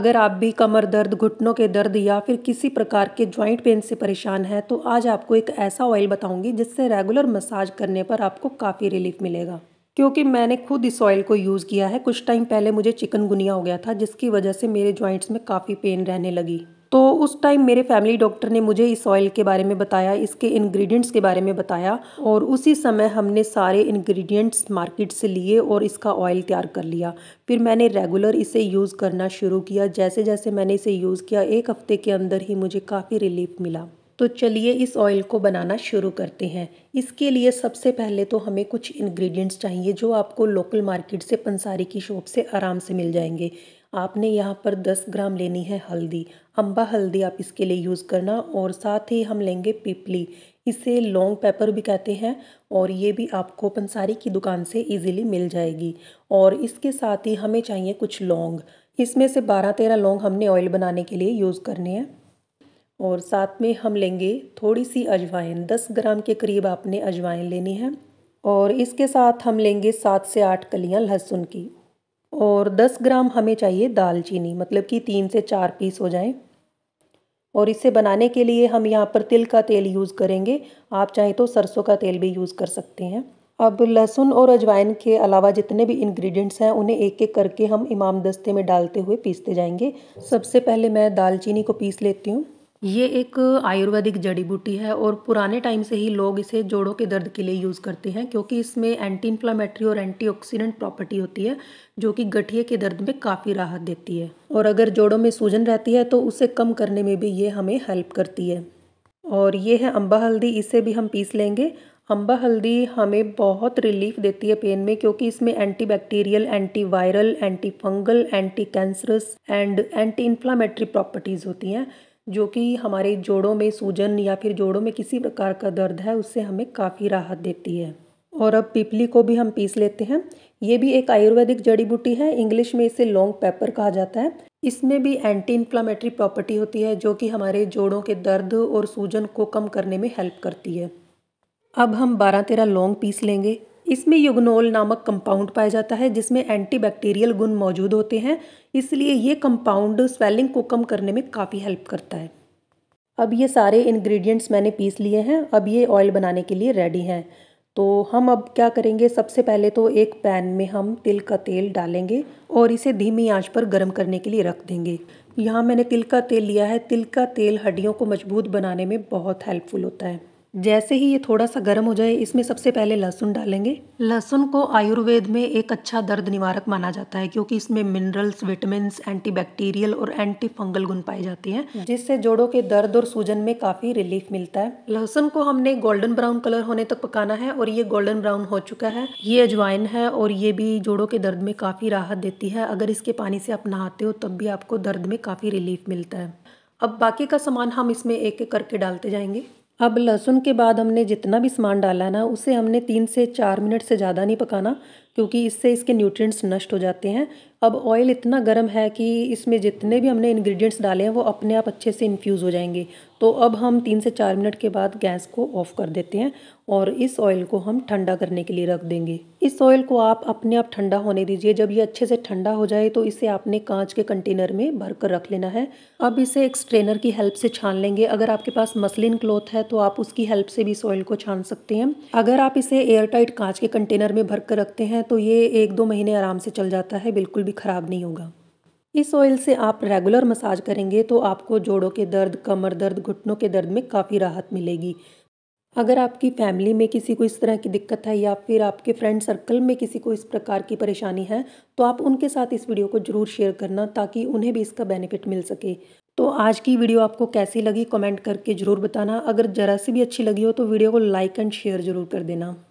अगर आप भी कमर दर्द घुटनों के दर्द या फिर किसी प्रकार के जॉइंट पेन से परेशान हैं तो आज आपको एक ऐसा ऑयल बताऊंगी जिससे रेगुलर मसाज करने पर आपको काफ़ी रिलीफ मिलेगा क्योंकि मैंने खुद इस ऑयल को यूज़ किया है कुछ टाइम पहले मुझे चिकनगुनिया हो गया था जिसकी वजह से मेरे जॉइंट्स में काफ़ी पेन रहने लगी तो उस टाइम मेरे फैमिली डॉक्टर ने मुझे इस ऑयल के बारे में बताया इसके इंग्रेडिएंट्स के बारे में बताया और उसी समय हमने सारे इंग्रेडिएंट्स मार्केट से लिए और इसका ऑयल तैयार कर लिया फिर मैंने रेगुलर इसे यूज़ करना शुरू किया जैसे जैसे मैंने इसे यूज़ किया एक हफ्ते के अंदर ही मुझे काफ़ी रिलीफ मिला तो चलिए इस ऑयल को बनाना शुरू करते हैं इसके लिए सबसे पहले तो हमें कुछ इंग्रेडिएंट्स चाहिए जो आपको लोकल मार्केट से पंसारी की शॉप से आराम से मिल जाएंगे आपने यहाँ पर दस ग्राम लेनी है हल्दी अम्बा हल्दी आप इसके लिए यूज़ करना और साथ ही हम लेंगे पिपली इसे लॉन्ग पेपर भी कहते हैं और ये भी आपको पंसारी की दुकान से इजीली मिल जाएगी और इसके साथ ही हमें चाहिए कुछ लौंग इसमें से बारह तेरह लौंग हमने ऑयल बनाने के लिए यूज़ करने हैं और साथ में हम लेंगे थोड़ी सी अजवाइन दस ग्राम के करीब आपने अजवाइन लेनी है और इसके साथ हम लेंगे सात से आठ कलियां लहसुन की और 10 ग्राम हमें चाहिए दालचीनी मतलब कि तीन से चार पीस हो जाएं और इसे बनाने के लिए हम यहाँ पर तिल का तेल यूज़ करेंगे आप चाहें तो सरसों का तेल भी यूज़ कर सकते हैं अब लहसुन और अजवाइन के अलावा जितने भी इंग्रेडिएंट्स हैं उन्हें एक एक करके हम इमाम दस्ते में डालते हुए पीसते जाएंगे सबसे पहले मैं दालचीनी को पीस लेती हूँ ये एक आयुर्वेदिक जड़ी बूटी है और पुराने टाइम से ही लोग इसे जोड़ों के दर्द के लिए यूज़ करते हैं क्योंकि इसमें एंटी इन्फ्लामेटरी और एंटीऑक्सीडेंट प्रॉपर्टी होती है जो कि गठिए के दर्द में काफ़ी राहत देती है और अगर जोड़ों में सूजन रहती है तो उसे कम करने में भी ये हमें हेल्प करती है और ये है अम्बा हल्दी इसे भी हम पीस लेंगे अम्बा हल्दी हमें बहुत रिलीफ देती है पेन में क्योंकि इसमें anti bacterial anti viral anti fungal anti cancerous and anti inflammatory properties होती हैं जो कि हमारे जोड़ों में सूजन या फिर जोड़ों में किसी प्रकार का दर्द है उससे हमें काफ़ी राहत देती है और अब पिपली को भी हम पीस लेते हैं ये भी एक आयुर्वेदिक जड़ी बूटी है इंग्लिश में इसे लॉन्ग पेपर कहा जाता है इसमें भी एंटी इन्फ्लामेटरी प्रॉपर्टी होती है जो कि हमारे जोड़ों के दर्द और सूजन को कम करने में हेल्प करती है अब हम बारह तेरह लौंग पीस लेंगे इसमें युगनोल नामक कंपाउंड पाया जाता है जिसमें एंटीबैक्टीरियल गुण मौजूद होते हैं इसलिए ये कंपाउंड स्वेलिंग को कम करने में काफ़ी हेल्प करता है अब ये सारे इंग्रेडिएंट्स मैंने पीस लिए हैं अब ये ऑयल बनाने के लिए रेडी हैं तो हम अब क्या करेंगे सबसे पहले तो एक पैन में हम तिल का तेल डालेंगे और इसे धीमी आंच पर गर्म करने के लिए रख देंगे यहाँ मैंने तिल का तेल लिया है तिल का तेल हड्डियों को मजबूत बनाने में बहुत हेल्पफुल होता है जैसे ही ये थोड़ा सा गर्म हो जाए इसमें सबसे पहले लहसुन डालेंगे लहसुन को आयुर्वेद में एक अच्छा दर्द निवारक माना जाता है क्योंकि इसमें मिनरल्स विटामिन एंटीबैक्टीरियल और एंटी फंगल गुण पाए जाते हैं जिससे जोड़ों के दर्द और सूजन में काफी रिलीफ मिलता है लहसुन को हमने गोल्डन ब्राउन कलर होने तक पकाना है और ये गोल्डन ब्राउन हो चुका है ये अजवाइन है और ये भी जोड़ो के दर्द में काफी राहत देती है अगर इसके पानी से आप नहाते हो तब भी आपको दर्द में काफी रिलीफ मिलता है अब बाकी का सामान हम इसमें एक एक करके डालते जाएंगे अब लहसुन के बाद हमने जितना भी सामान डाला है ना उसे हमने तीन से चार मिनट से ज़्यादा नहीं पकाना क्योंकि इससे इसके न्यूट्रिएंट्स नष्ट हो जाते हैं अब ऑयल इतना गर्म है कि इसमें जितने भी हमने इंग्रेडिएंट्स डाले हैं वो अपने आप अच्छे से इन्फ्यूज़ हो जाएंगे तो अब हम तीन से चार मिनट के बाद गैस को ऑफ़ कर देते हैं और इस ऑयल को हम ठंडा करने के लिए रख देंगे इस ऑयल को आप अपने आप ठंडा होने दीजिए जब ये अच्छे से ठंडा हो जाए तो इसे आपने कांच के कंटेनर में भर कर रख लेना है अब इसे एक स्ट्रेनर की हेल्प से छान लेंगे अगर आपके पास मसलिन क्लॉथ है तो आप उसकी हेल्प से भी इस ऑयल को छान सकते हैं अगर आप इसे एयरटाइट कांच के कंटेनर में भर कर रखते हैं हैं तो ये एक दो महीने आराम से चल जाता है बिल्कुल भी ख़राब नहीं होगा इस ऑयल से आप रेगुलर मसाज करेंगे तो आपको जोड़ों के दर्द कमर दर्द घुटनों के दर्द में काफ़ी राहत मिलेगी अगर आपकी फैमिली में किसी को इस तरह की दिक्कत है या फिर आपके फ्रेंड सर्कल में किसी को इस प्रकार की परेशानी है तो आप उनके साथ इस वीडियो को ज़रूर शेयर करना ताकि उन्हें भी इसका बेनिफिट मिल सके तो आज की वीडियो आपको कैसी लगी कमेंट करके ज़रूर बताना अगर ज़रा सी भी अच्छी लगी हो तो वीडियो को लाइक एंड शेयर ज़रूर कर देना